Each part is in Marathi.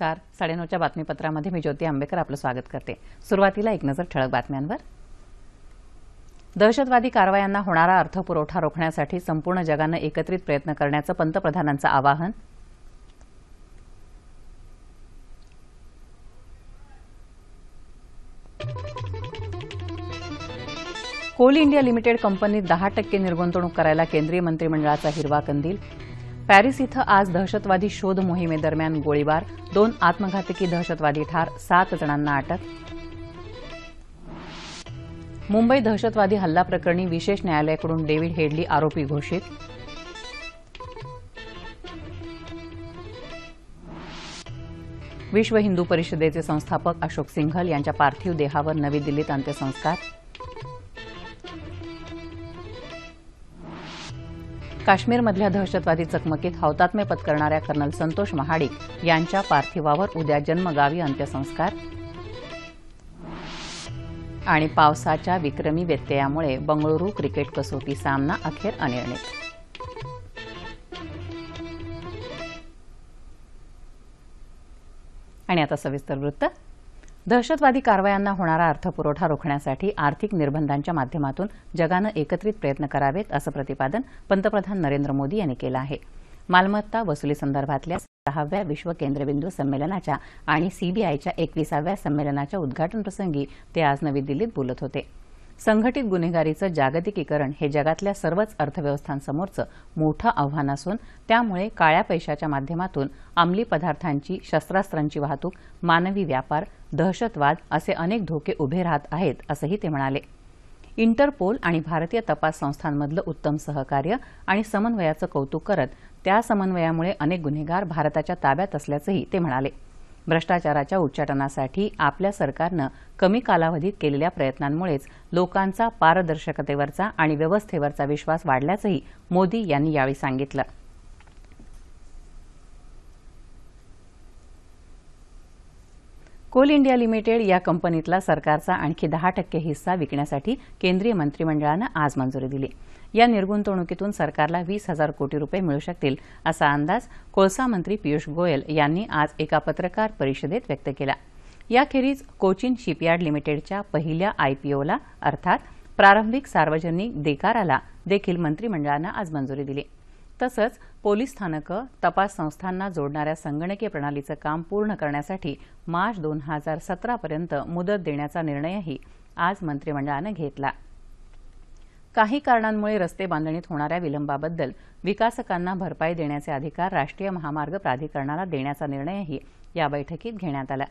नमस्कार साडेनऊच्या बातमीपत्रामध्ये मी ज्योती आंबेकर आपलं स्वागत करते सुरुवातीला एक नजर ठळक बातम्यांवर दहशतवादी कारवायांना होणारा अर्थपुरवठा रोखण्यासाठी संपूर्ण जगानं एकत्रित प्रयत्न करण्याचं पंतप्रधानांचं आवाहन कोल इंडिया लिमिटेड कंपनीत दहा टक्के निर्गुंतवणूक करायला केंद्रीय मंत्रिमंडळाचा हिरवा कंदील पॅरिस इथं आज दहशतवादी शोध मोहिमेदरम्यान गोळीबार दोन आत्मघातकी दहशतवादी ठार सात जणांना अटक मुंबई दहशतवादी हल्ला प्रकरणी विशेष न्यायालयाकडून डेव्हिड हेडली आरोपी घोषित विश्व हिंदू परिषदेचे संस्थापक अशोक सिंघल यांच्या पार्थिव देहावर नवी दिल्लीत अंत्यसंस्कार काश्मीरमधल्या दहशतवादी चकमकीत हौतात्म्य पत्करणाऱ्या कर्नल संतोष महाडिक यांच्या पार्थिवावर उद्या जन्मगावी अंत्यसंस्कार आणि पावसाच्या विक्रमी व्यत्ययामुळे बंगळुरू क्रिकेट कसोटी सामना अखेर अनिर्णित आणि आता सविस्तर वृत्त दहशतवादी कारवायांना होणारा अर्थपुरवठा रोखण्यासाठी आर्थिक निर्बंधांच्या माध्यमातून जगानं एकत्रित प्रयत्न करावेत असं प्रतिपादन पंतप्रधान नरेंद्र मोदी यांनी केलं आहे मालमत्ता वसुलीसंदर्भातल्या सहाव्या विश्व केंद्रबिंदू संमेलनाच्या आणि सीबीआयच्या एकविसाव्या संमेलनाच्या उद्घाटनप्रसंगी ते आज नवी दिल्लीत बोलत होते संघटित गुन्हेगारीचं जागतिकीकरण हे जगातल्या सर्वच अर्थव्यवस्थांसमोरचं मोठं आव्हान असून त्यामुळे काळ्या पैशाच्या माध्यमातून अंमली पदार्थांची शस्त्रास्त्रांची वाहतूक मानवी व्यापार दहशतवाद असे अनेक धोके उभे राहत आहेत असंही ते म्हणाले इंटरपोल आणि भारतीय तपास संस्थांमधलं उत्तम सहकार्य आणि समन्वयाचं कौतुक करत त्या समन्वयामुळे अनेक गुन्हेगार भारताच्या ताब्यात असल्याचंही ते म्हणाले भ्रष्टाचाराच्या उच्चाटनासाठी आपल्या सरकारनं कमी कालावधीत केलेल्या प्रयत्नांमुळेच लोकांचा पारदर्शकतेवरचा आणि व्यवस्थेवरचा विश्वास वाढल्याचंही मोदी यांनी यावेळी सांगितलं कोल इंडिया लिमिटेड या कंपनीतला सरकारचा आणखी दहा टक्के हिस्सा विकण्यासाठी केंद्रीय मंत्रिमंडळानं आज मंजुरी दिली या निर्गुंतवणुकीतून सरकारला वीस हजार कोटी रुपये मिळू शकतील असा अंदाज कोळसा मंत्री पियुष गोयल यांनी आज एका पत्रकार परिषदेत व्यक्त केला याखेरीज कोचीन शिपयार्ड लिमिटेडच्या पहिल्या आयपीओला अर्थात प्रारंभिक सार्वजनिक देकाराला देखील मंत्रिमंडळानं आज मंजुरी दिली तसंच पोलीस स्थानकं तपास संस्थांना जोडणाऱ्या संगणकीय प्रणालीचं काम पूर्ण करण्यासाठी मार्च दोन हजार सतरापर्यंत मुदत देण्याचा निर्णयही आज मंत्रिमंडळानं घेतला काही कारणांमुळे रस्ते बांधणीत होणाऱ्या विलंबाबद्दल विकासकांना भरपाई देण्याचे अधिकार राष्ट्रीय महामार्ग प्राधिकरणाला देण्याचा निर्णयही या बैठकीत घेण्यात आला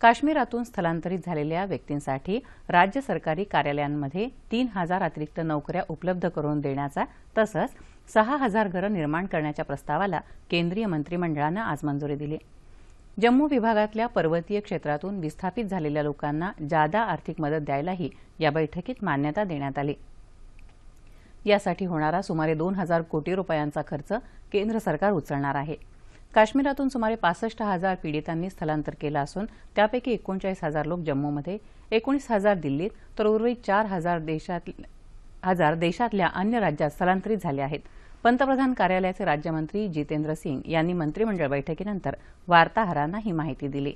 काश्मीरातून स्थलांतरित झालेल्या व्यक्तींसाठी राज्य सरकारी कार्यालयांमध्ये तीन हजार अतिरिक्त नोकऱ्या उपलब्ध करून देण्याचा तसंच सहा हजार घरं निर्माण करण्याच्या प्रस्तावाला केंद्रीय मंत्रिमंडळानं आज मंजुरी दिली जम्मू विभागातल्या पर्वतीय क्षेत्रातून विस्थापित झालेल्या लोकांना जादा आर्थिक मदत द्यायलाही या बैठकीत मान्यता देण्यात आली यासाठी होणारा सुमारे दोन हजार कोटी रुपयांचा खर्च केंद्र सरकार उचलणार आहे काश्मीरातून सुमारे पासष्ट हजार पीडितांनी स्थलांतर केलं असून त्यापैकी एकोणचाळीस हजार लोक जम्मूमध्ये एकोणीस हजार दिल्लीत तर उर्वरित चार हजार देशात हजार देशातल्या अन्य राज्यात स्थलांतरित झाले आहेत पंतप्रधान कार्यालयाचे राज्यमंत्री जितेंद्र सिंग यांनी मंत्रिमंडळ बैठकीनंतर वार्ताहरांना ही माहिती दिली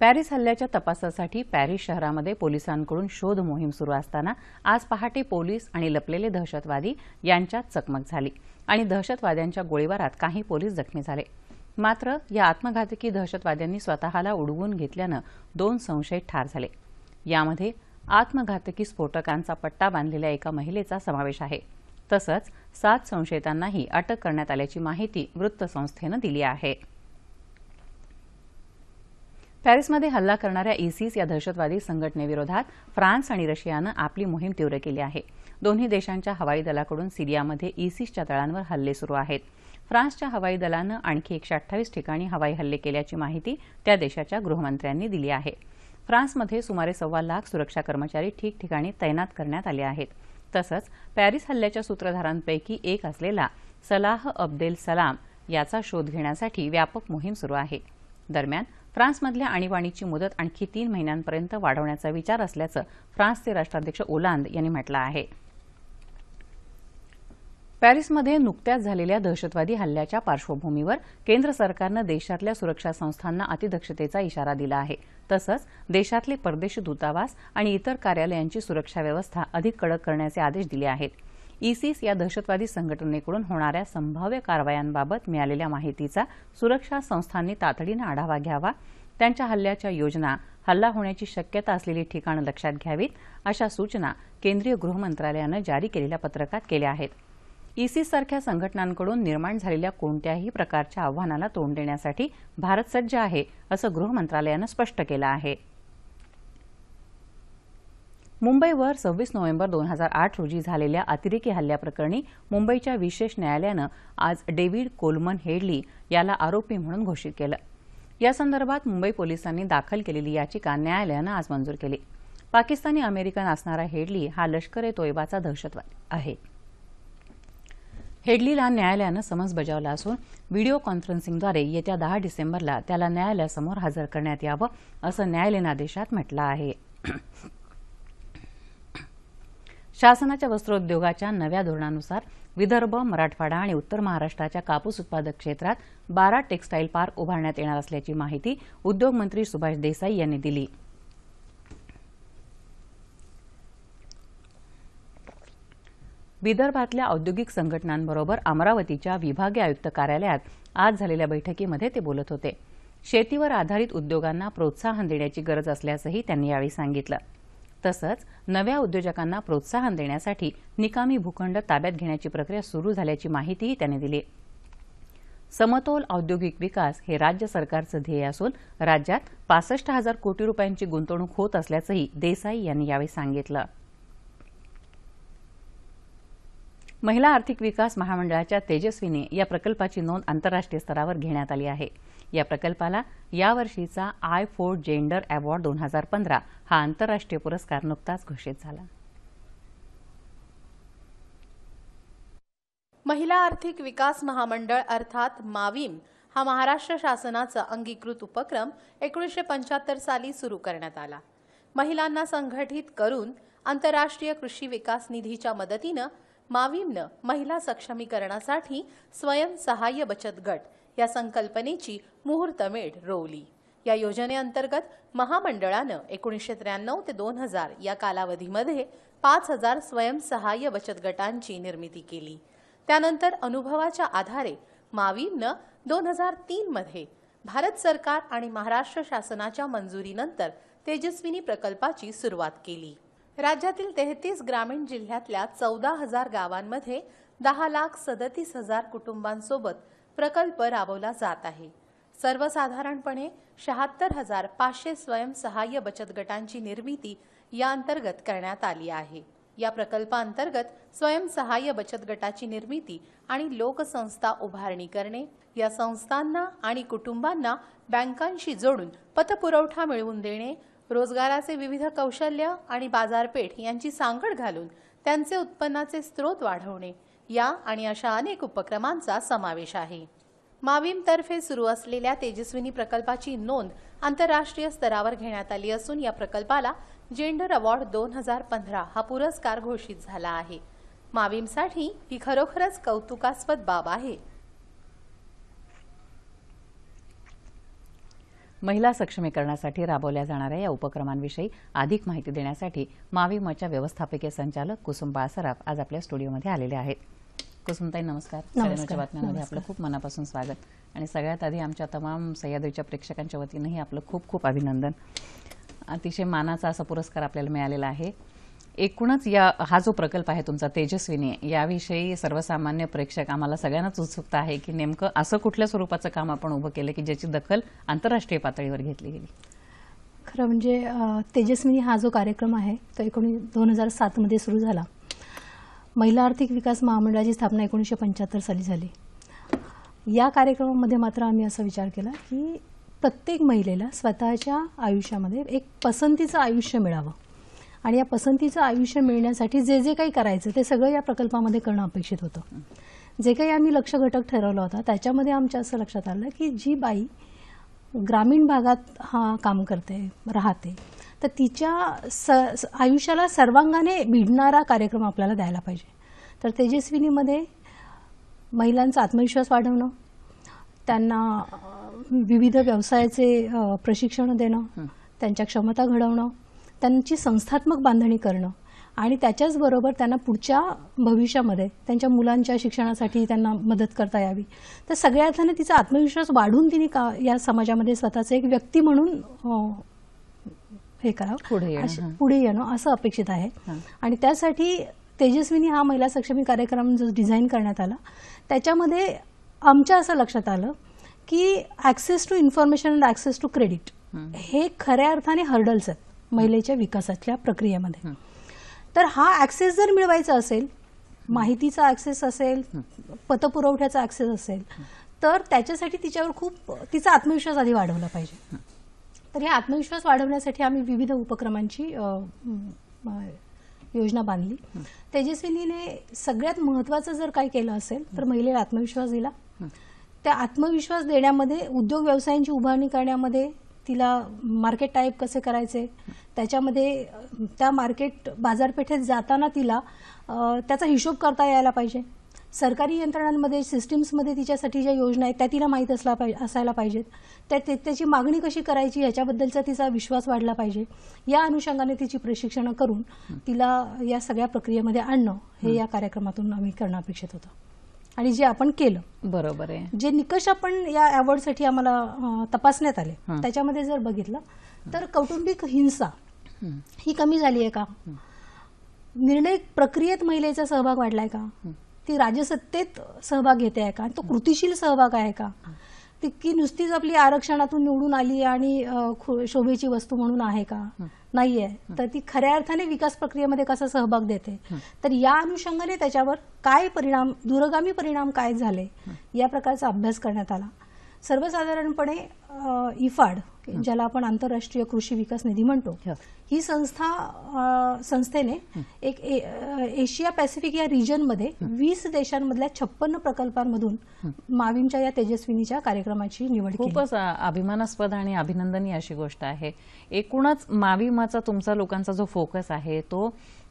पॅरिस हल्ल्याच्या तपासासाठी पॅरिस शहरामध्ये पोलिसांकडून शोध मोहीम सुरू असताना आज पहाटे पोलीस आणि लपलेले दहशतवादी यांच्यात चकमक झाली आणि दहशतवाद्यांच्या गोळीबारात काही पोलीस जखमी झाले मात्र या आत्मघातकी दहशतवाद्यांनी स्वतःला उडवून घेतल्यानं दोन संशय ठार झाले यामध्ये आत्मघातकी स्फोटकांचा पट्टा बांधलेल्या एका महिलेचा समावेश आहे तसंच सात संशयितांनाही अटक करण्यात आल्याची माहिती वृत्तसंस्थेनं दिली आहे पॅरिसमध्ये हल्ला करणाऱ्या इसिस या दहशतवादी संघटनेविरोधात फ्रान्स आणि रशियानं आपली मोहीम तीव्र केली आहे दोन्ही देशांच्या हवाई दलाकडून सिरियामध्ये इसिसच्या तळांवर हल्ले सुरू आहेत फ्रान्सच्या हवाई दलानं आणखी एकशे अठ्ठावीस ठिकाणी हवाई हल्ले केल्याची माहिती त्या देशाच्या गृहमंत्र्यांनी दिली आहे फ्रान्समध्ये सुमारे सव्वा लाख सुरक्षा कर्मचारी ठिकठिकाणी तैनात करण्यात आले आहेत तसंच पॅरिस हल्ल्याच्या सूत्रधारांपैकी एक असलेला सलाह अब्देल सलाम याचा शोध घेण्यासाठी व्यापक मोहीम सुरू आहे दरम्यान फ्रान्समधल्या आणीबाणीची मुदत आणखी तीन महिन्यांपर्यंत वाढवण्याचा विचार असल्याचं फ्रान्सचे राष्ट्राध्यक्ष ओलांद यांनी म्हटलं आहे पॅरिसमध्ये नुकत्याच झालेल्या दहशतवादी हल्ल्याच्या पार्श्वभूमीवर केंद्र सरकारनं देशातल्या सुरक्षा संस्थांना अतिदक्षतेचा इशारा दिला आहे तसंच देशातले परदेशी दूतावास आणि इतर कार्यालयांची सुरक्षा व्यवस्था अधिक कडक करण्याचे आदेश दिले आहेत इसिस या दहशतवादी संघटनेकडून होणाऱ्या संभाव्य कारवायांबाबत मिळालेल्या माहितीचा सुरक्षा संस्थांनी तातडीनं आढावा घ्यावा त्यांच्या हल्ल्याच्या योजना हल्ला होण्याची शक्यता असलेली ठिकाणं लक्षात घ्यावीत अशा सूचना केंद्रीय गृहमंत्रालयानं जारी केलेल्या पत्रकात केल्या आहेत सारख्या संघटनांकडून निर्माण झालेल्या कोणत्याही प्रकारच्या आव्हानाला तोंड देण्यासाठी भारत सज्ज आहे असं गृह स्पष्ट केलं आहे मुंबईवर सव्वीस नोव्हेंबर दोन हजार आठ रोजी झालेल्या अतिरेकी हल्ल्याप्रकरणी मुंबईच्या विशेष न्यायालयानं आज डेव्हिड कोलमन हेडली याला आरोपी म्हणून घोषित केलं यासंदर्भात मुंबई पोलिसांनी दाखल केलेली याचिका न्यायालयानं आज मंजूर केली पाकिस्तानी अमेरिकन असणारा हेडली हा लष्कर ए तोयबाचा दहशतवादी आहे हेडलीला न्यायालयानं समन्स बजावला असून व्हिडिओ कॉन्फरन्सिंगद्वारे येत्या दहा डिसेंबरला त्याला न्यायालयासमोर हजर करण्यात यावं असं न्यायालयीन आदेशात म्हटलं आहे शासनाच्या वस्त्रोद्योगाच्या नव्या धोरणानुसार विदर्भ मराठवाडा आणि उत्तर महाराष्ट्राच्या कापूस उत्पादक क्षेत्रात बारा टेक्स्टाईल पार्क उभारण्यात येणार असल्याची माहिती उद्योगमंत्री सुभाष देसाई यांनी दिली विदर्भातल्या औद्योगिक संघटनांबरोबर अमरावतीच्या विभागीय आयुक्त कार्यालयात आज झालेल्या बैठकीमध्ये ते बोलत होते शेतीवर आधारित उद्योगांना प्रोत्साहन देण्याची गरज असल्याचंही त्यांनी यावेळी सांगितलं तसंच नव्या उद्योजकांना प्रोत्साहन देण्यासाठी निकामी भूखंड ताब्यात घेण्याची प्रक्रिया सुरू झाल्याची माहितीही त्यांनी दिली समतोल औद्योगिक विकास हे राज्य सरकारचं ध्येय असून राज्यात पासष्ट हजार कोटी रुपयांची गुंतवणूक होत असल्याचंही देसाई यांनी यावेळी सांगितलं महिला आर्थिक विकास महामंडळाच्या तेजस्वीने या प्रकल्पाची नोंद आंतरराष्ट्रीय स्तरावर घेण्यात आली आहे या प्रकल्पाला यावर्षीचा आय फोर जेंडर अवॉर्ड दोन हजार पंधरा हा आंतरराष्ट्रीय पुरस्कार नुकताच घोषित झाला महिला आर्थिक विकास महामंडळ अर्थात माविम हा महाराष्ट्र शासनाचा अंगीकृत उपक्रम एकोणीसशे पंच्याहत्तर साली सुरू करण्यात आला महिलांना संघटित करून आंतरराष्ट्रीय कृषी विकास निधीच्या मदतीनं माविमनं महिला सक्षमीकरणासाठी स्वयंसहाय्य बचत गट या संकल्पनेची मुहूर्तमेढ रोवली या योजनेअंतर्गत महामंडळानं एकोणीसशे त्र्याण्णव ते दोन हजार या कालावधीमध्ये पाच हजार स्वयंसहाय्य बचत गटांची निर्मिती केली त्यानंतर अनुभवाच्या आधारे माविमनं दोन हजार तीनमध्ये भारत सरकार आणि महाराष्ट्र शासनाच्या मंजुरीनंतर तेजस्विनी प्रकल्पाची सुरुवात केली राज्यातील तेहतीस ग्रामीण जिल्ह्यातल्या चौदा हजार गावांमध्ये दहा लाख सदतीस हजार कुटुंबांसोबत प्रकल्प राबवला जात आहे सर्वसाधारणपणे शहात्तर हजार पाचशे स्वयंसहाय्य बचत गटांची निर्मिती या अंतर्गत करण्यात आली आहे या प्रकल्पांतर्गत स्वयंसहाय्य बचत गटाची निर्मिती आणि लोकसंस्था उभारणी करणे या संस्थांना आणि कुटुंबांना बँकांशी जोडून पतपुरवठा मिळवून देणे रोजगाराचे विविध कौशल्य आणि बाजारपेठ यांची सांगड घालून त्यांचे उत्पन्नाचे स्रोत वाढवणे या आणि अशा अनेक उपक्रमांचा समावेश आहे माविमतर्फे सुरू असलेल्या तेजस्विनी प्रकल्पाची नोंद आंतरराष्ट्रीय स्तरावर घेण्यात आली असून या प्रकल्पाला जेंडर अवॉर्ड दोन हजार पंधरा हा पुरस्कार घोषित झाला आहे माविमसाठी ही खरोखरच कौतुकास्पद बाब आहे महिला सक्षमीकरणासाठी राबवल्या जाणाऱ्या या उपक्रमांविषयी अधिक माहिती देण्यासाठी माविमच्या व्यवस्थापकीय संचालक कुसुम बाळसराफ आज आपल्या स्टुडिओमध्ये आलेले आहेत कुसुमताई नमस्कार नमस्कार बातम्यांमध्ये आपलं खूप मनापासून स्वागत आणि सगळ्यात आधी आमच्या तमाम सह्याद्रीच्या प्रेक्षकांच्या वतीनंही आपलं खूप खूप अभिनंदन अतिशय मानाचा असा पुरस्कार आपल्याला मिळालेला आहे एकूणच या हा जो प्रकल्प आहे तुमचा तेजस्विनी याविषयी सर्वसामान्य प्रेक्षक आम्हाला सगळ्यांनाच उत्सुकता आहे की नेमकं असं कुठल्या स्वरूपाचं काम आपण उभं केलं की ज्याची दखल आंतरराष्ट्रीय पातळीवर घेतली गेली खरं म्हणजे तेजस्विनी हा जो कार्यक्रम आहे तो एकोणीस दोन हजार सातमध्ये सुरू झाला महिला आर्थिक विकास महामंडळाची स्थापना एकोणीसशे पंच्याहत्तर साली झाली या कार्यक्रमामध्ये मात्र आम्ही असा विचार केला की प्रत्येक महिलेला स्वतःच्या आयुष्यामध्ये एक पसंतीचं आयुष्य मिळावं आणि या पसंतीचं आयुष्य मिळण्यासाठी जे जे काही करायचं ते सगळं या प्रकल्पामध्ये करणं अपेक्षित होतं जे काही आम्ही लक्ष घटक ठरवला होता त्याच्यामध्ये आमच्या असं लक्षात आलं की जी बाई ग्रामीण भागात हा काम करते राहते तर तिच्या स आयुष्याला सर्वांगाने भिडणारा कार्यक्रम आपल्याला द्यायला पाहिजे तर तेजस्विनीमध्ये महिलांचा आत्मविश्वास वाढवणं त्यांना विविध व्यवसायाचे प्रशिक्षण देणं त्यांच्या क्षमता घडवणं त्यांची संस्थात्मक बांधणी करणं आणि त्याच्याचबरोबर त्यांना पुढच्या भविष्यामध्ये त्यांच्या मुलांच्या शिक्षणासाठी त्यांना मदत करता यावी तर सगळ्या अर्थाने तिचा आत्मविश्वास वाढून तिने का या समाजामध्ये स्वतःचं एक व्यक्ती म्हणून हे करावं पुढे पुढे येणं असं अपेक्षित आहे आणि त्यासाठी तेजस्विनी हा महिला सक्षमी कार्यक्रम जो डिझाईन करण्यात आला त्याच्यामध्ये आमच्या असं लक्षात आलं की access to information and access to credit हे खऱ्या अर्थाने हर्डल्स आहेत महिलेच्या विकासातल्या प्रक्रियेमध्ये तर हा ऍक्सेस जर मिळवायचा असेल माहितीचा ऍक्सेस असेल पतपुरवठ्याचा ऍक्सेस असेल तर त्याच्यासाठी तिच्यावर खूप तिचा आत्मविश्वास आधी वाढवला पाहिजे तर हे आत्मविश्वास वाढवण्यासाठी आम्ही विविध उपक्रमांची योजना बांधली तेजस्विनीने सगळ्यात महत्वाचं जर काही केलं असेल तर महिलेला आत्मविश्वास दिला त्या आत्मविश्वास देण्यामध्ये उद्योग व्यवसायांची उभारणी करण्यामध्ये तिला मार्केट टाईप कसे करायचे त्याच्यामध्ये त्या मार्केट बाजारपेठेत जाताना तिला त्याचा हिशोब करता यायला पाहिजे सरकारी यंत्रणांमध्ये सिस्टीम्समध्ये तिच्यासाठी ज्या योजना आहेत त्या तिला माहीत असला पाहिजे असायला पाहिजेत त्या त्याची मागणी कशी करायची याच्याबद्दलचा तिचा विश्वास वाढला पाहिजे या अनुषंगाने तिची प्रशिक्षणं करून तिला या सगळ्या प्रक्रियेमध्ये आणणं हे या कार्यक्रमातून आम्ही करणं अपेक्षित होतं आणि जे आपण केलं बरोबर आहे जे निकष आपण या साठी आम्हाला तपासण्यात आले त्याच्यामध्ये जर बघितलं तर कौटुंबिक हिंसा ही कमी झाली आहे का निर्णय प्रक्रियेत महिलेचा सहभाग वाढलाय का ती राजसत्तेत सहभाग घेते आहे का तो कृतीशील सहभाग आहे का ती की नुसतीच आपली आरक्षणातून निवडून आली आणि शोभेची वस्तू म्हणून आहे का नाहीये तर ती खऱ्या अर्थाने विकास प्रक्रियेमध्ये कसा सहभाग देते तर या अनुषंगाने त्याच्यावर काय परिणाम दूरगामी परिणाम काय झाले या प्रकारचा अभ्यास करण्यात आला सर्वसाधारणपणे इफाड ज्याला आपण आंतरराष्ट्रीय कृषी विकास निधी म्हणतो ही संस्था संस्थेने एक एशिया पॅसिफिक या रिजनमध्ये वीस देशांमधल्या छप्पन्न प्रकल्पांमधून मावींच्या या तेजस्विनीच्या कार्यक्रमाची निवड खूपच अभिमानास्पद आणि अभिनंदनीय अशी गोष्ट आहे एकूणच माविमाचा तुमचा लोकांचा जो फोकस आहे तो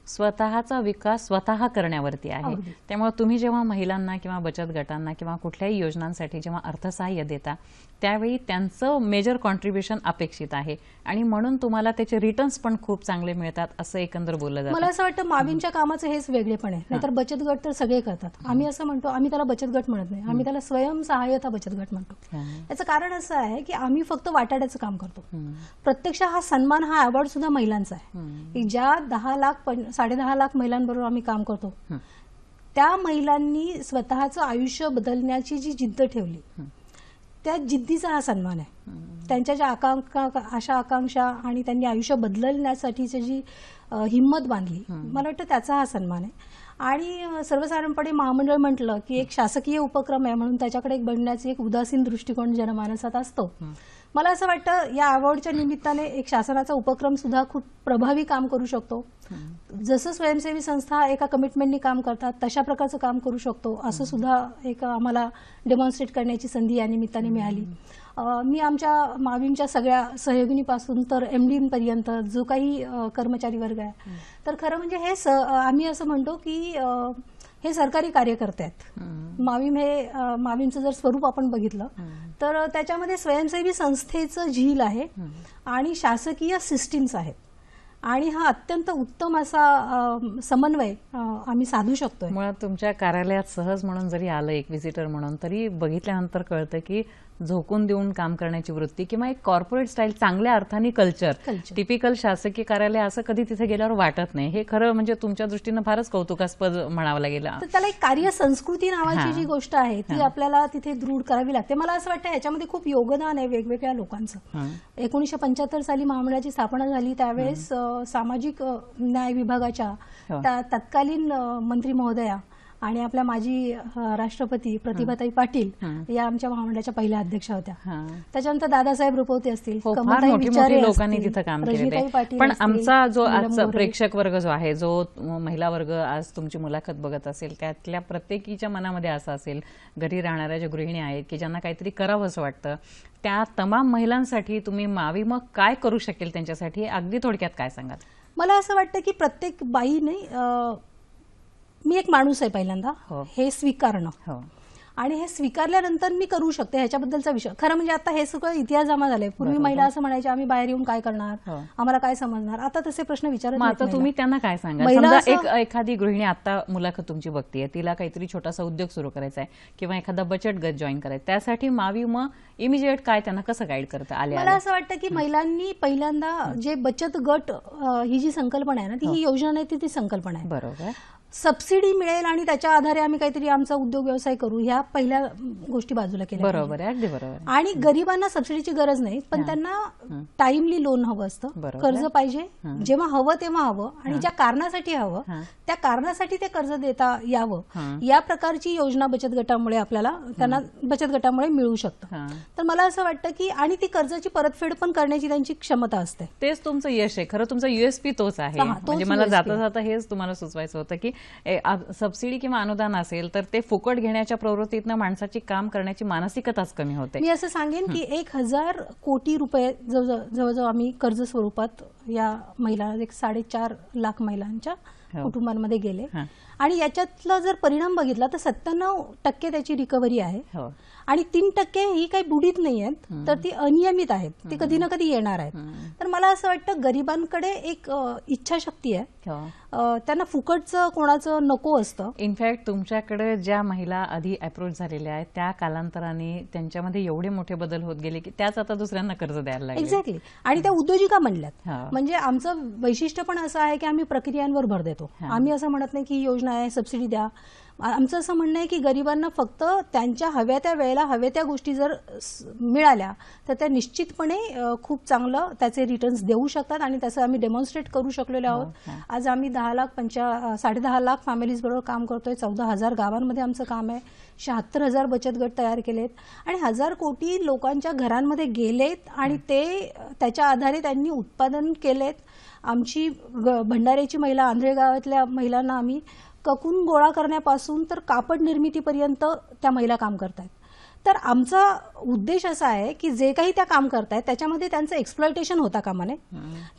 स्वतःचा विकास स्वतः करण्यावरती आहे त्यामुळे तुम्ही जेव्हा महिलांना किंवा बचत गटांना किंवा कुठल्याही योजनांसाठी जेव्हा अर्थसहाय्य देता त्यावेळी त्यांचं मेजर कॉन्ट्रीब्युशन अपेक्षित आहे आणि म्हणून तुम्हाला त्याचे रिटर्न्स पण खूप चांगले मिळतात असं एकंदर बोललं जातं मला असं वाटतं मावींच्या कामाचं हेच वेगळेपण आहे नाहीतर बचत गट तर सगळे करतात आम्ही असं म्हणतो आम्ही त्याला बचत गट म्हणत नाही आम्ही त्याला स्वयंसहाय्यता बचत गट म्हणतो याचं कारण असं आहे की आम्ही फक्त वाटाड्याचं काम करतो प्रत्यक्ष हा सन्मान हा अवॉर्ड सुद्धा महिलांचा आहे की ज्या दहा लाख साडे लाख महिलांबरोबर आम्ही काम करतो त्या महिलांनी स्वतःचं आयुष्य बदलण्याची जी जिद्द ठेवली त्या जिद्दीचा हा सन्मान आहे त्यांच्या ज्या आकांक्षा आशा आकांक्षा आणि त्यांनी आयुष्य बदलण्यासाठीची जी हिंमत बांधली मला वाटतं त्याचा हा सन्मान आहे आणि सर्वसाधारणपणे महामंडळ म्हटलं की एक शासकीय उपक्रम आहे म्हणून त्याच्याकडे एक बघण्याची एक उदासीन दृष्टिकोन जनमानसात असतो मला असं वाटतं या अवॉर्डच्या निमित्ताने एक शासनाचा उपक्रम सुद्धा खूप प्रभावी काम करू शकतो जसं स्वयंसेवी संस्था एका कमिटमेंटनी काम करतात तशा प्रकारचं काम करू शकतो असं सुद्धा एक आम्हाला डेमॉन्स्ट्रेट करण्याची संधी या निमित्ताने मिळाली मी आमच्या मावींच्या सगळ्या सहयोगिनीपासून तर एम डी पर्यंत जो काही कर्मचारी वर्ग आहे तर खरं म्हणजे हे स आम्ही असं म्हणतो की हे सरकारी कार्यकर्ते आहेत माविम हे माविमचं जर स्वरूप आपण बघितलं तर त्याच्यामध्ये स्वयंसेवी संस्थेचं झील आहे आणि शासकीय सिस्टीम्स आहेत आणि हा अत्यंत उत्तम असा समन्वय आम्ही साधू शकतो मुळात तुमच्या कार्यालयात सहज म्हणून जरी आलं एक व्हिजिटर म्हणून तरी बघितल्यानंतर कळतं की झोकून देऊन काम करण्याची वृत्ती किंवा एक कॉर्पोरेट स्टाईल चांगल्या अर्थाने कल्चर टिपिकल शासकीय कार्यालय असं कधी तिथे गेल्यावर वाटत नाही हे खरं म्हणजे तुमच्या दृष्टीनं फारच कौतुकास्पद म्हणावं लागेल त्याला एक कार्य संस्कृती नावाची जी गोष्ट आहे ती आपल्याला तिथे दृढ करावी लागते मला असं वाटतं याच्यामध्ये खूप योगदान आहे वेगवेगळ्या लोकांचं एकोणीशे पंच्याहत्तर साली महामंडळाची स्थापना झाली त्यावेळेस सामाजिक न्याय विभागाच्या हो. तत्कालीन मंत्री महोदया आणि आपल्या माजी राष्ट्रपती प्रतिभाताई पाटील या आमच्या महामंडळाच्या पहिल्या अध्यक्षा होत्या त्याच्यानंतर दादासाहेब रुपवते असतील हो, लोकांनी तिथं काम केले पण आमचा जो आजचा प्रेक्षक वर्ग जो आहे जो महिला वर्ग आज तुमची मुलाखत बघत असेल त्यातल्या प्रत्येकीच्या मनामध्ये असं असेल घरी राहणाऱ्या ज्या गृहिणी आहेत की ज्यांना काहीतरी करावं असं वाटतं त्या तमाम महिलांसाठी तुम्ही मावी मग काय करू शकेल त्यांच्यासाठी अगदी थोडक्यात काय सांगाल मला असं वाटतं की प्रत्येक बाईने मी एक माणूस आहे पहिल्यांदा हो. हे स्वीकारणं हो. आणि हे स्वीकारल्यानंतर मी करू शकते ह्याच्याबद्दलचा विषय खरं म्हणजे आता हे सगळं इतिहास जमा झालंय पूर्वी महिला असं म्हणायचे आम्ही बाहेर येऊन काय करणार हो. आम्हाला काय समजणार आता तसे प्रश्न विचारत तुम्ही त्यांना काय सांगा महिला एक एखादी गृहिणी आता मुलाखत तुमची बघतीये तिला काहीतरी छोटासा उद्योग सुरू करायचा आहे किंवा एखादा बचत गट जॉईन करायचा त्यासाठी मावी मग इमिजिएट काय त्यांना कसं गाईड करता आले मला असं वाटतं की महिलांनी पहिल्यांदा जे बचत गट ही जी संकल्पना आहे ना ती ही योजना नाही ती ती संकल्पना आहे बरोबर सबसिडी मिळेल आणि त्याच्या आधारे आम्ही काहीतरी आमचा उद्योग व्यवसाय करू ह्या पहिल्या गोष्टी बाजूला केल्या बरोबर अगदी बरोबर आणि गरिबांना सबसिडीची गरज नाही पण त्यांना टाइमली लोन हवं असतं कर्ज पाहिजे जेव्हा हवं तेव्हा हवं आणि ज्या कारणासाठी हवं त्या कारणासाठी ते कर्ज देता यावं या प्रकारची योजना बचत गटामुळे आपल्याला त्यांना बचत गटामुळे मिळू शकतं तर मला असं वाटतं की आणि ती कर्जाची परतफेड पण करण्याची त्यांची क्षमता असते तेच तुमचं यश आहे खरं तुमचा युएसपी तोच आहे म्हणजे मला जाता जाता हेच तुम्हाला सुचवायचं होतं की सबसिडी किंवा अनुदान असेल तर ते फुकट घेण्याच्या प्रवृत्तीतनं माणसाची काम करण्याची मानसिकताच कमी होते मी असं सांगेन की एक हजार कोटी रुपये जवळजवळ आम्ही कर्ज स्वरूपात या महिला एक साडेचार लाख महिलांच्या हो. कुटुंबांमध्ये गेले आणि याच्यातला जर परिणाम बघितला तर सत्त्याण्णव टक्के त्याची रिकव्हरी आहे हो. आणि तीन टक्के ही काही बुडीत नाही आहेत तर ती अनियमित आहेत ती कधी ना कधी येणार आहेत तर मला असं वाटतं गरिबांकडे एक इच्छाशक्ती आहे हो. त्यांना फुकटचं कोणाचं नको असतं इनफॅक्ट तुमच्याकडे ज्या महिला आधी अप्रोच झालेल्या आहेत त्या कालांतराने त्यांच्यामध्ये एवढे मोठे बदल होत गेले की त्याच आता दुसऱ्यांना कर्ज द्यायला लागले एक्झॅक्टली आणि त्या उद्योजिका म्हणल्यात हो. म्हणजे आमचं वैशिष्ट्य पण असं आहे की आम्ही प्रक्रियांवर भर देतो हो. आम्ही असं म्हणत नाही की योजना आहे सबसिडी द्या आमचं असं म्हणणं आहे की गरिबांना फक्त त्यांच्या हव्या त्या वेळेला हव्या त्या गोष्टी जर मिळाल्या तर त्या निश्चितपणे खूप चांगलं त्याचे रिटर्न्स देऊ शकतात आणि त्याचं आम्ही डेमॉन्स्ट्रेट करू शकलेलो हो, आहोत हो. आज आम्ही दहा लाख पंचा साडे दहा लाख फॅमिलीजबरोबर काम करतोय चौदा हजार गावांमध्ये आमचं काम आहे शहात्तर हजार बचत गट तयार केलेत आणि हजार कोटी लोकांच्या घरांमध्ये गेलेत आणि ते त्याच्या आधारे त्यांनी उत्पादन केलेत आमची भंडाऱ्याची महिला आंधळे गावातल्या महिलांना आम्ही ककून गोळा करण्यापासून तर कापड निर्मितीपर्यंत त्या महिला काम करत आहेत तर आमचा उद्देश असा आहे की जे काही त्या काम करतायत त्याच्यामध्ये त्यांचं एक्सप्लॉयटेशन होता का माने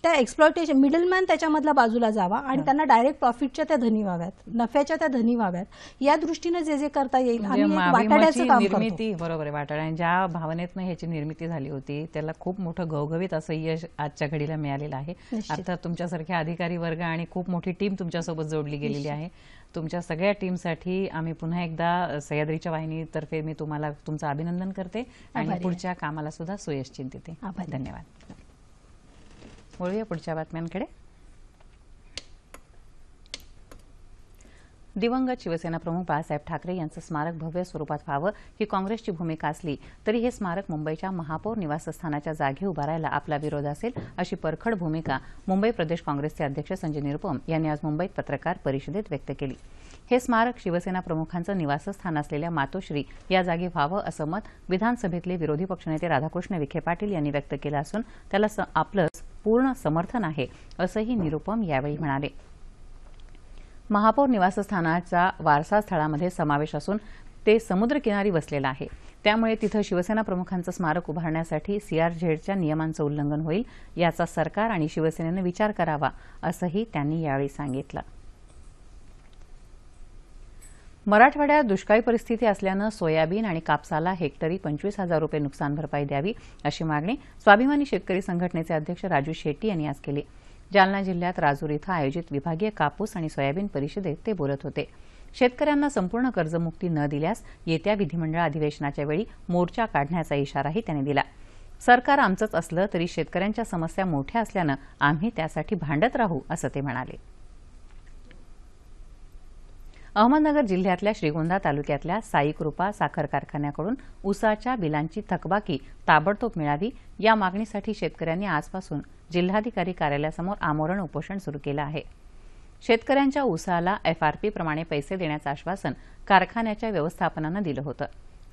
त्या एक्सप्लॉयटेशन मिडलमॅन त्याच्यामधल्या बाजूला जावा आणि त्यांना डायरेक्ट प्रॉफिटच्या त्या धनी व्हाव्यात नफ्याच्या त्या धनी व्हाव्यात या दृष्टीनं जे जे करता येईल म्हणजे वाटाड्याचं निर्मिती बरोबर आहे आणि ज्या भावनेतनं ह्याची निर्मिती झाली होती त्याला खूप मोठं घवघवीत असं यश आजच्या घडीला मिळालेलं आहे आता तुमच्यासारख्या अधिकारी वर्ग आणि खूप मोठी टीम तुमच्यासोबत जोडली गेलेली आहे तुमच्या सगळ्या टीमसाठी आम्ही पुन्हा एकदा सह्याद्रीच्या वाहिनीतर्फे मी तुम्हाला तुमचं अभिनंदन करते आणि पुढच्या कामाला सुद्धा सुयश चिंतते धन्यवाद वळूया पुढच्या बातम्यांकडे दिवंगत शिवसेना प्रमुख बाळासाहेब ठाकरे यांचं स्मारक भव्य स्वरूपात व्हावं ही काँग्रेसची भूमिका असली तरी हे स्मारक मुंबईच्या महापौर निवासस्थानाच्या जागी उभारायला आपला विरोध असेल अशी परखड भूमिका मुंबई प्रदेश काँग्रेसचे अध्यक्ष संजय निरुपम यांनी आज मुंबईत पत्रकार परिषदेत व्यक्त केली हे स्मारक शिवसेना प्रमुखांचं निवासस्थान असलेल्या मातोश्री या जागी व्हावं असं मत विधानसभेतले विरोधी पक्षनेते राधाकृष्ण विखे पाटील यांनी व्यक्त केलं असून त्याला आपलं पूर्ण समर्थन आहे असंही निरुपम यावेळी म्हणाले महापौर निवासस्थानाचा वारसा स्थळामध्ये समावेश असून ते समुद्रकिनारी वसलेला आहे त्यामुळे तिथं शिवसेना प्रमुखांचं स्मारक उभारण्यासाठी सीआरझेडच्या नियमांचं उल्लंघन होईल याचा सरकार आणि शिवसेनेनं विचार करावा असंही त्यांनी यावेळी सांगितलं मराठवाड्यात दुष्काळी परिस्थिती असल्यानं सोयाबीन आणि कापसाला हेक्टरी पंचवीस हजार रुपये नुकसान भरपाई द्यावी अशी मागणी स्वाभिमानी शेतकरी संघटनेचे अध्यक्ष राजू शेट्टी यांनी आज केली जालना जिल्ह्यात राजूर इथं आयोजित विभागीय कापूस आणि सोयाबीन परिषदेत ते बोलत होते शेतकऱ्यांना संपूर्ण कर्जमुक्ती न दिल्यास येत्या विधिमंडळ अधिवेशनाच्या वेळी मोर्चा काढण्याचा इशाराही त्यांनी दिला सरकार आमचंच असलं तरी शेतकऱ्यांच्या समस्या मोठ्या असल्यानं आम्ही त्यासाठी भांडत राहू असं ते म्हणाले अहमदनगर जिल्ह्यातल्या श्रीगोंदा तालुक्यातल्या साईकृपा साखर कारखान्याकडून उसाच्या बिलांची थकबाकी ताबडतोब मिळावी या मागणीसाठी शेतकऱ्यांनी आजपासून जिल्हाधिकारी कार्यालयासमोर आमोरण उपोषण सुरू केलं आहे शेतकऱ्यांच्या उसाला एफआरपी प्रमाणे पैसे देण्याचं आश्वासन कारखान्याच्या व्यवस्थापनानं दिलं होतं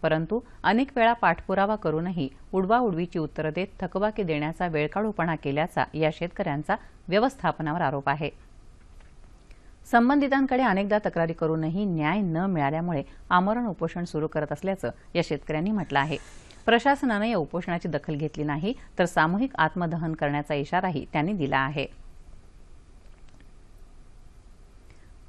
परंतु अनेक वेळा पाठपुरावा करूनही उडवाउडवीची उत्तरं देत थकबाकी देण्याचा वेळकाढूपणा केल्याचा या शेतकऱ्यांचा व्यवस्थापनावर आरोप आहे संबंधितांकडे अनेकदा तक्रारी करूनही न्याय न मिळाल्यामुळे आमरण उपोषण सुरू करत असल्याचं या शेतकऱ्यांनी म्हटलं आहे प्रशासनानं या उपोषणाची दखल घेतली नाही तर सामूहिक आत्मदहन करण्याचा इशाराही त्यांनी दिला आहे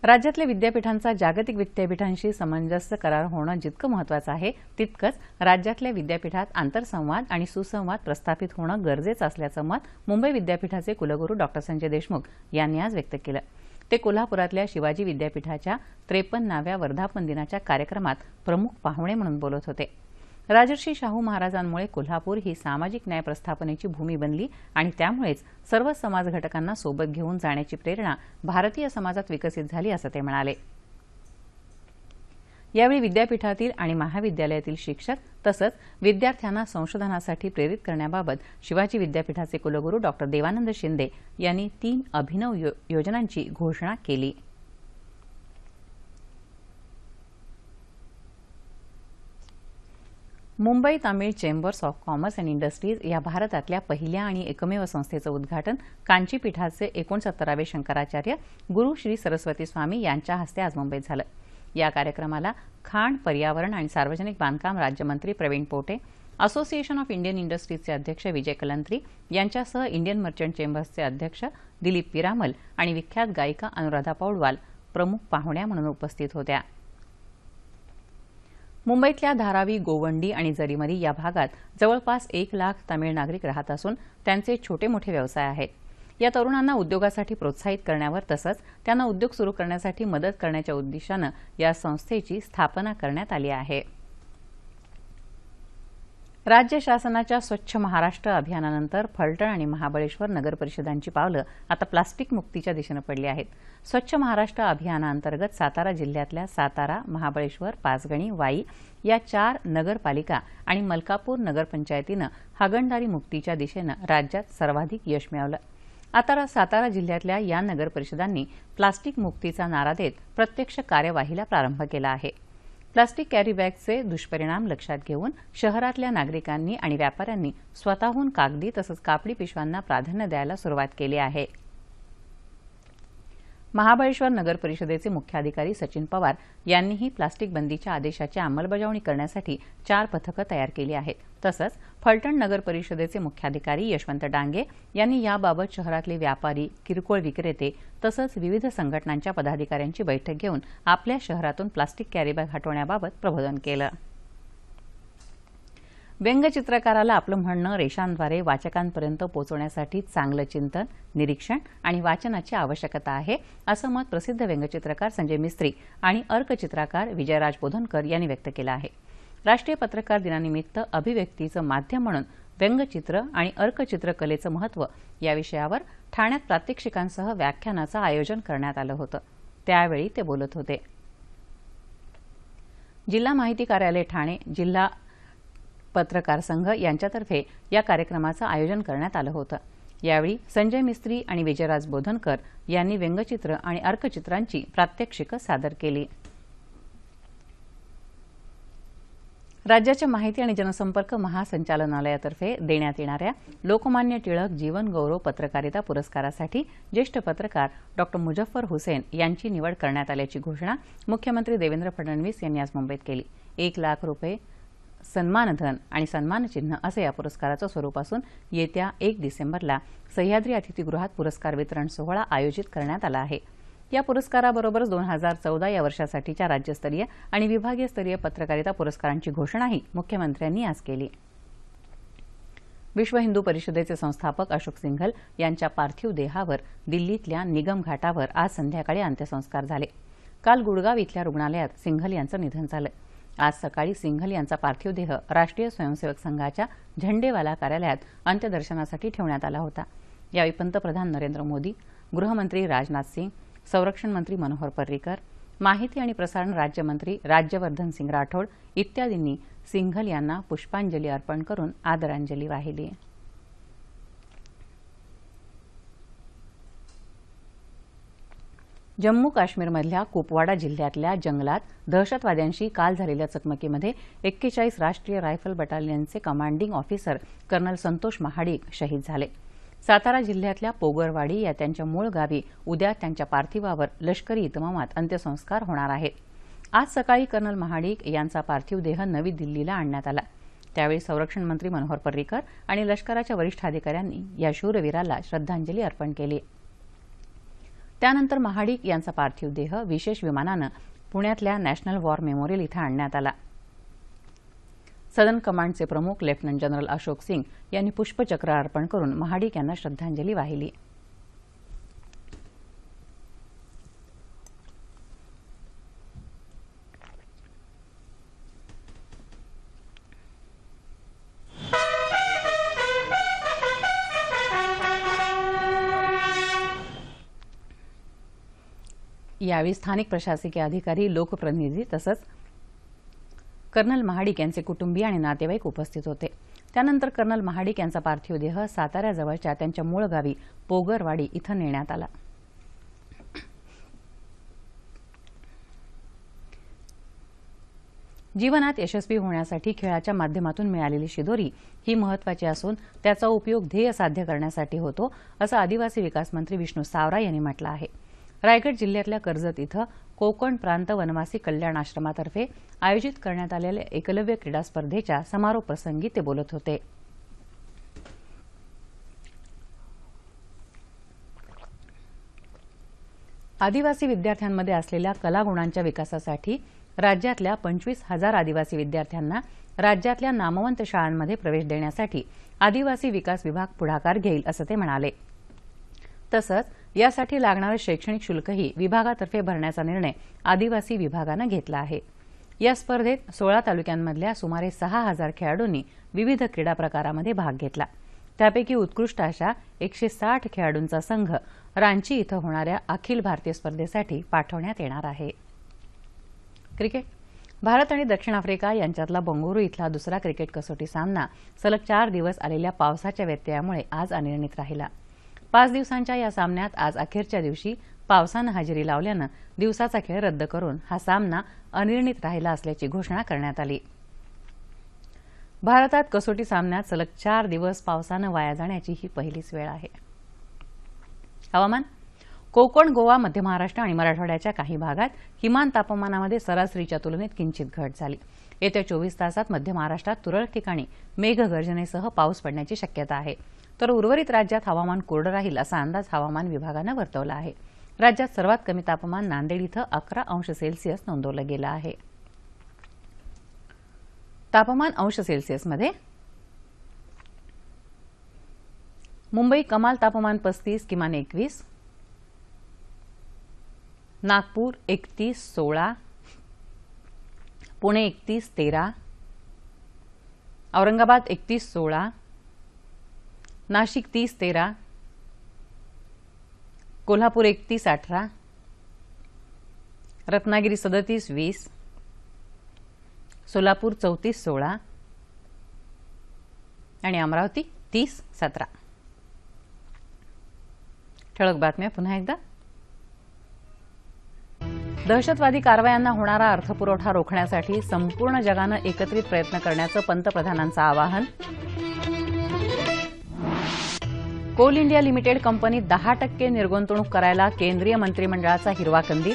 राज्यातल्या विद्यापीठांचा जागतिक विद्यापीठांशी समंजस्य करार होणं जितकं महत्वाचं आहे तितकंच राज्यातल्या विद्यापीठात आंतरसंवाद आणि सुसंवाद प्रस्थापित होणं गरजेचं असल्याचं मत मुंबई विद्यापीठाचे कुलगुरू डॉक्टर संजय देशमुख यांनी आज व्यक्त केलं ते कोल्हापुरातल्या शिवाजी विद्यापीठाच्या त्रेपन्नाव्या वर्धापन दिनाच्या कार्यक्रमात प्रमुख पाहुणे म्हणून बोलत होते राजर्षी शाहू महाराजांमुळे कोल्हापूर ही सामाजिक न्याय प्रस्थापनेची भूमी बनली आणि त्यामुळेच सर्व समाज घटकांना सोबत घेऊन जाण्याची प्रेरणा भारतीय समाजात विकसित झाली असं ते म्हणाले यावेळी विद्यापीठातील आणि महाविद्यालयातील शिक्षक तसंच विद्यार्थ्यांना संशोधनासाठी प्रेरित करण्याबाबत शिवाजी विद्यापीठाचे कुलगुरू डॉ देवानंद शिंदे यांनी तीन अभिनव यो, योजनांची घोषणा केली Mumbai Tamil chambers of commerce and industries या भारतातल्या पहिल्या आणि एकमेव संस्थेचं उद्घाटन कांचीपीठाचे एकोणसत्तरावे शंकराचार्य गुरु श्री सरस्वती स्वामी यांच्या हस्ते आज मुंबईत झालं या कार्यक्रमाला खाण पर्यावरण आणि सार्वजनिक बांधकाम राज्यमंत्री Pravin Pote association of Indian इंडस्ट्रीजचे अध्यक्ष विजय कलंत्री यांच्यासह इंडियन मर्चंट चेंबर्सचे अध्यक्ष दिलीप पिरामल आणि विख्यात गायिका अनुराधा पौडवाल प्रमुख पाहुण्या म्हणून उपस्थित होत्या मुंबईतल्या धारावी गोवंडी आणि जरीमरी या भागात जवळपास एक लाख तमिळ नागरिक राहत असून त्यांचे छोटे मोठे व्यवसाय आहेत या तरुणांना उद्योगासाठी प्रोत्साहित करण्यावर तसंच त्यांना उद्योग सुरू करण्यासाठी मदत करण्याच्या उद्देशानं या संस्थेची स्थापना करण्यात आली आहे राज्य शासनाच्या स्वच्छ महाराष्ट्र अभियानानंतर फलटण आणि महाबळेश्वर नगरपरिषदांची पावलं आता प्लास्टिक मुक्तीच्या दिशेनं पडली आहेत स्वच्छ महाराष्ट्र अभियानाअंतर्गत सातारा जिल्ह्यातल्या सातारा महाबळेश्वर पाचगणी वाई या चार नगरपालिका आणि मलकापूर नगरपंचायतीनं हागणदारी मुक्तीच्या दिशेनं राज्यात सर्वाधिक यश मिळवलं आता सातारा जिल्ह्यातल्या या नगरपरिषदांनी प्लास्टिक मुक्तीचा नारा देत प्रत्यक्ष कार्यवाहीला प्रारंभ केला आहे प्लास्टिक कॅरी बॅगचे दुष्परिणाम लक्षात घेऊन शहरातल्या नागरिकांनी आणि व्यापाऱ्यांनी स्वतःहून कागदी तसंच कापडी पिशव्यांना प्राधान्य द्यायला सुरुवात केली आहे महाबळेश्वर नगर परिषदेचे मुख्याधिकारी सचिन पवार यांनीही प्लास्टिक बंदीच्या आदेशाची अंमलबजावणी करण्यासाठी चार पथकं तयार केली आहेत तसंच फलटण नगर परिषदेचे मुख्याधिकारी यशवंत डांगे यांनी याबाबत शहरातले व्यापारी किरकोळ विक्रेते तसंच विविध संघटनांच्या पदाधिकाऱ्यांची बैठक घेऊन आपल्या शहरातून प्लास्टिक कॅरीबॅग हटवण्याबाबत प्रबोधन केलं व्यंगचित्रकाराला आपलं म्हणणं रेषांद्वारे वाचकांपर्यंत पोहोचवण्यासाठी चांगलं चिंतन निरीक्षण आणि वाचनाची आवश्यकता आहे असं मत प्रसिद्ध व्यंगचित्रकार संजय मिस्त्री आणि अर्कचित्रकार विजयराज बोधनकर यांनी व्यक्त केलं आहे राष्ट्रीय पत्रकार दिनानिमित्त अभिव्यक्तीचं माध्यम म्हणून व्यंगचित्र आणि अर्कचित्रकलेचं महत्त्व या विषयावर ठाण्यात प्रात्यक्षिकांसह व्याख्यानाचं आयोजन करण्यात आलं होतं त्यावेळी ते बोलत होते जिल्हा माहिती कार्यालय ठाणे जिल्हा पत्रकार संघ यांच्यातर्फे या कार्यक्रमाचं आयोजन करण्यात आलं होतं यावेळी संजय मिस्त्री आणि विजयराज बोधनकर यांनी व्यंगचित्र आणि अर्कचित्रांची प्रात्यक्षिकं सादर केली राज्याच्या माहिती आणि जनसंपर्क महासंचालनालयातर्फे देण्यात येणाऱ्या लोकमान्य टिळक जीवन गौरव पत्रकारिता पुरस्कारासाठी ज्येष्ठ पत्रकार डॉ मुजफ्फर हुसेन यांची निवड करण्यात आल्याची घोषणा मुख्यमंत्री देवेंद्र फडणवीस यांनी आज मुंबईत केली एक लाख रुपये सन्मानधन आणि सन्मानचिन्ह असं या पुरस्काराचं स्वरूप असून येत्या एक डिसेंबरला सह्याद्री अतिथीगृहात पुरस्कार वितरण सोहळा आयोजित करण्यात आला आहे या पुरस्काराबरोबरच दोन हजार चौदा या वर्षासाठीच्या राज्यस्तरीय आणि विभागीय स्तरीय पत्रकारिता पुरस्कारांची घोषणाही मुख्यमंत्र्यांनी आज केली विश्व हिंदू परिषदेचे संस्थापक अशोक सिंघल यांच्या पार्थिव देहावर दिल्लीतल्या निगम घाटावर आज संध्याकाळी अंत्यसंस्कार झाले काल गुडगाव इथल्या रुग्णालयात सिंघल यांचं निधन झालं आज सकाळी सिंघल यांचा पार्थिव देह राष्ट्रीय स्वयंसेवक संघाच्या झंडेवाला कार्यालयात अंत्यदर्शनासाठी ठेवण्यात आला होता यावेळी पंतप्रधान नरेंद्र मोदी गृहमंत्री राजनाथ सिंग संरक्षण मंत्री मनोहर पर्रीकर माहिती आणि प्रसारण राज्यमंत्री राज्यवर्धन सिंग राठोड इत्यादींनी सिंघल यांना पुष्पांजली अर्पण करून आदरांजली वाहिली जम्मू काश्मीरमधल्या कुपवाडा जिल्ह्यातल्या जंगलात दहशतवाद्यांशी काल झालेल्या चकमकीमध्ये एक्केचाळीस राष्ट्रीय रायफल बटालियनचे commanding officer colonel Santosh Mahadik शहीद झाले सातारा जिल्ह्यातल्या पोगरवाडी या त्यांच्या मूळ गावी उद्या त्यांच्या पार्थिवावर लष्करी इतमामात अंत्यसंस्कार होणार आहेत आज सकाळी कर्नल महाडिक यांचा पार्थिव देह नवी दिल्लीला आणण्यात आला त्यावेळी संरक्षण मंत्री मनोहर पर्रिकर आणि लष्कराच्या वरिष्ठ अधिकाऱ्यांनी या शूरवीराला श्रद्धांजली अर्पण केली त्यानंतर महाडिक यांचा पार्थिव देह विशेष विमानानं पुण्यातल्या नॅशनल वॉर मेमोरियल इथं आणण्यात आला सदन कमांडचे प्रमुख लेफ्टनंट जनरल अशोक सिंग यांनी पुष्पचक्र अर्पण करून महाडिक यांना श्रद्धांजली वाहिली यावेळी स्थानिक प्रशासकीय अधिकारी लोकप्रतिनिधी तसंच कर्नल महाडिक यांचे कुटुंबीय आणि नातेवाईक उपस्थित होते त्यानंतर कर्नल महाडिक यांचा पार्थिव देह साताऱ्याजवळच्या त्यांच्या मूळ गावी पोगरवाडी इथं नेण्यात आला जीवनात यशस्वी होण्यासाठी खेळाच्या माध्यमातून मिळालेली शिदोरी ही महत्वाची असून त्याचा उपयोग ध्येय साध्य करण्यासाठी होतो असं आदिवासी विकास मंत्री विष्णू सावरा यांनी म्हटलं आहे रायगड जिल्ह्यातल्या कर्जत इथं कोकण प्रांत वनवासी कल्याण आश्रमातर्फे आयोजित करण्यात आलेल्या एकलव्य क्रीडा स्पर्धेच्या समारोप प्रसंगी ते बोलत होते आदिवासी विद्यार्थ्यांमध्ये असलेल्या कलागुणांच्या विकासासाठी राज्यातल्या पंचवीस हजार आदिवासी विद्यार्थ्यांना राज्यातल्या नामवंत शाळांमध्ये प्रवेश देण्यासाठी आदिवासी विकास विभाग पुढाकार घेईल असं ते म्हणाले तसंच यासाठी लागणारं शैक्षणिक शुल्कही विभागातर्फे भरण्याचा निर्णय आदिवासी विभागानं घेतला आहे या स्पर्धेत सोळा तालुक्यांमधल्या सुमारे सहा हजार खेळाडूंनी विविध क्रीडा प्रकारामध्ये भाग घेतला त्यापैकी उत्कृष्ट अशा एकशे साठ खेळाडूंचा संघ रांची इथं होणाऱ्या अखिल भारतीय स्पर्धेसाठी पाठवण्यात येणार आहे क्रिकेट भारत आणि दक्षिण आफ्रिका यांच्यातला बंगळुरू इथला दुसरा क्रिकेट कसोटी सामना सलग चार दिवस आलेल्या पावसाच्या व्यत्ययामुळे आज अनिर्णित राहिला पाच दिवसांच्या या सामन्यात आज अखेरच्या दिवशी पावसानं हजेरी लावल्यानं दिवसाचा खेळ रद्द करून हा सामना अनिर्णित राहिला असल्याची घोषणा करण्यात आली भारतात कसोटी सामन्यात सलग चार दिवस पावसानं वाया जाण्याची ही पहिलीच वेळ आहे हवामान कोकण गोवा मध्य महाराष्ट्र आणि मराठवाड्याच्या काही भागात किमान तापमानामध्ये सरासरीच्या तुलनेत किंचित घट झाली येत्या चोवीस तासात मध्य महाराष्ट्रात तुरळक ठिकाणी मेघगर्जनेसह पाऊस पडण्याची शक्यता आहे तर उर्वरित राज्यात हवामान कोरडं राहील असा अंदाज हवामान विभागानं वर्तवला आहे राज्यात सर्वात कमी तापमान नांदेड इथं अकरा अंश सेल्सिअस नोंदवलं गेलं आहे तापमान अंश सेल्सिअसमध्ये मुंबई कमाल तापमान पस्तीस किमान एकवीस नागपूर एकतीस सोळा पुणे एकतीस तेरा औरंगाबाद एकतीस सोळा नाशिक तीस तेरा कोल्हापूर एकतीस अठरा रत्नागिरी सदतीस वीस सोलापूर चौतीस सोळा आणि अमरावती तीस सतरा ठळक बातम्या पुन्हा एकदा दहशतवादी कारवायांना होणारा अर्थपुरवठा रोखण्यासाठी संपूर्ण जगानं एकत्रित प्रयत्न करण्याचं पंतप्रधानांचं आवाहन कोल इंडिया लिमिटेड कंपनीत दहा टक्के निर्गुंतवणूक करायला केंद्रीय मंत्रिमंडळाचा हिरवा कंदील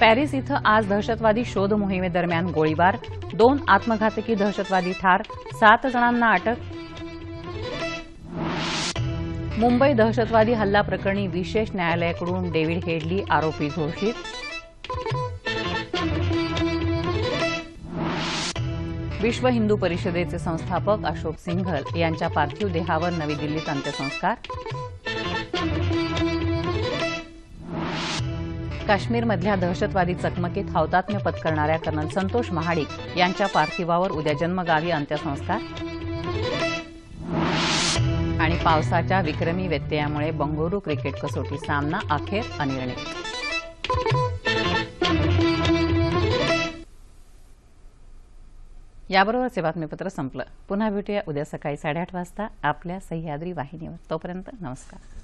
पॅरिस इथं आज दहशतवादी शोध मोहिमेदरम्यान गोळीबार दोन आत्मघातकी दहशतवादी ठार सात जणांना अटक मुंबई दहशतवादी हल्ला प्रकरणी विशेष न्यायालयाकडून डेव्हिड हेडली आरोपी घोषित विश्व हिंदू परिषदेचे संस्थापक अशोक सिंघल यांच्या पार्थिव देहावर नवी दिल्लीत अंत्यसंस्कार काश्मीरमधल्या दहशतवादी चकमकीत हौतात्म्य पत्करणाऱ्या कर्नल संतोष महाडिक यांच्या पार्थिवावर उद्या जन्मगावी अंत्यसंस्कार आणि पावसाच्या विक्रमी व्यत्ययामुळे बंगळुरू क्रिकेट कसोटी सामना अखेर अनिर्णित याबरोबरचे बातमीपत्र संपलं पुन्हा भेटूया उद्या सकाळी साडेआठ वाजता आपल्या सह्याद्री वाहिनीवर तोपर्यंत नमस्कार